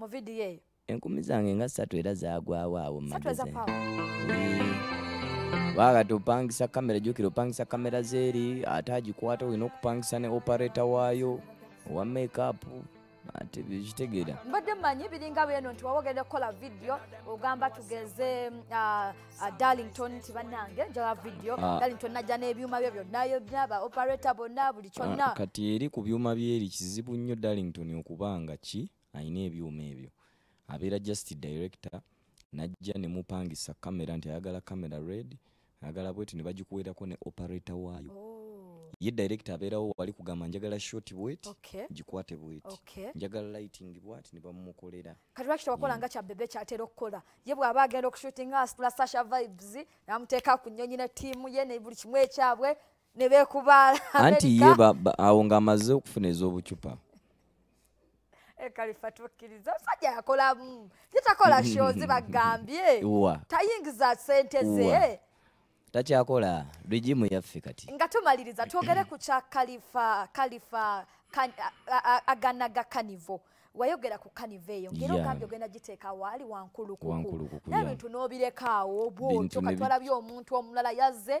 mu vidiyo eyo enkumi zange nga ssatu era zagwawaawo wakati opangisa kamera jukira opangisa kamera zeeri ate agikwata olina okupangisa ne opereta waayo owa makeup ate byekitegeera mbadde mmanyi biringa bweno nti waba ogenda okukola vidiyo ogamba tugeze ah, ah, darlington ti bannange njala vidiyo ah. darlington najja n'ebyuma byo byonnayona ba opereta bonna buli kyonna kati eri ku byuma byeri kizibu nnyo darlington okuba nga ki ayina ebyuma ebyo abeera just director najja nemupangisa kamera nti ayagala kamera red ayagala bweti nebagikuwerako ne operator waayo oh. ye director abeerawo wali kugamba njagala short bwet gikwate bwet njagala lighting bwat nebamumukolera kati lwaki tewakola mm. nga kyabebe kyatera okukola ye bwaba agenda okushooting asitula sasha vibes namuteeka ku nyonyi ne tiimu ye ne buli kimu ekyabwe nebeekubaala anti ye awo ng'amaze okufuna ez'obucupa kalifa tukkiriza omusajja yakolamu gitakola mm-hmm. shozi bagambye tayingiza sente ze takyakola rigimu yaffe kati nga tumaliriza twogere ku kya kalifa kalifa aganaga kanivo wayogera ku kaniva eyo ngeri ogambye ogenda giteeka waali wankulukuku naye bintu n'obirekaawo bwotyo katwala byomuntu omulala yazze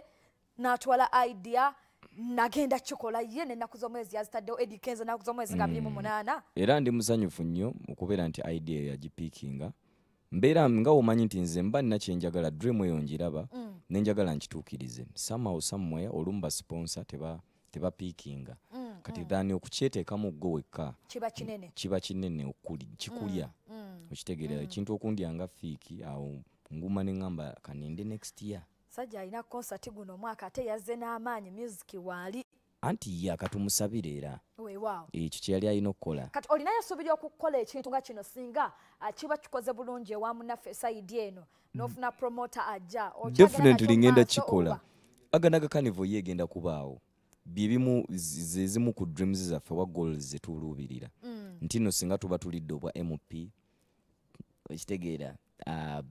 n'atwala idea nagenda kikola ye nenaku zomwezi yazitaddewo edikenza enaku zomwezi nga biri mu mm. munaana era ndi musanyufu nnyo okubeera nti idea yagipiikinga mbeera nga womanyi nti nze mba nina kyenjagala dream eyo ngiraba mm. nenjagala nkituukirize samaw samwe olumu basponsa tebapiikinga mm, kati thani okukyeteekamu ggo wekka kiba kinene kikulya okitegeera ekintu okundyanga fiiki awo nguma neŋamba kaninde next year musajja alina konsati guno omwaka ate yazze n'amaanyi musiki waali anti ye akatumusabira era weewaawo ekyo kyeyali alina okukola kati olina yasuubirya okukola ekintu nga kino singa akiba ah, kikoze bulungi ewa munaffe esaidi eno n'ofuna promota ajja definitely ngenda kikola aganaga kanivo ye egenda kubaawo byebimu zezimu ku dreams zaffe wa gol zetuluubirira mm. nti no singa tuba tulidde obwa mp ekitegeera ah,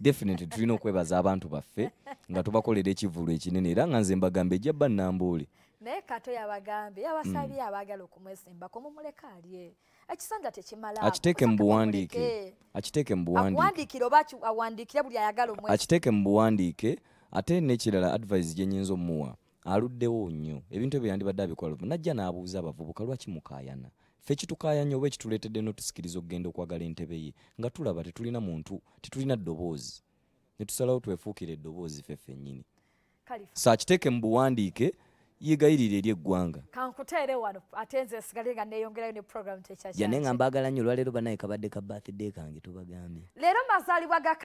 definitely tulina okwebaza abantu baffe nga tubakolera ekivulu ekinene era nga nze mbagambe ejjabba nambuuli naye kato yabagambe yabasabye mm. abaagala okumwesimbako mumuleka alye ekisanja tekimalaakiteeke mubuwandiike akiteeke mubuwandiikeandikire oba awandiikire buli ayagala akiteeke mubuwandiike ate nekirala advise gyenyinza omuwa aluddewo nnyo ebintu ebyo yandibadde abikola najja n'abuuza abavubuka lwaki mukaayana ffe kitukayanya oba ekituletedde notusikiriza okugenda okwagala entebe ye nga tulaba tetulina muntu tetulina ddoboozi netusalawo twefuukira eddoboozi ffe ffennyini sakiteeke mu buwandiike yegayirira eri eggwanga yane nga mbaagala nnyo olwaleero banaye kabadde ka baathidde kange tubagambye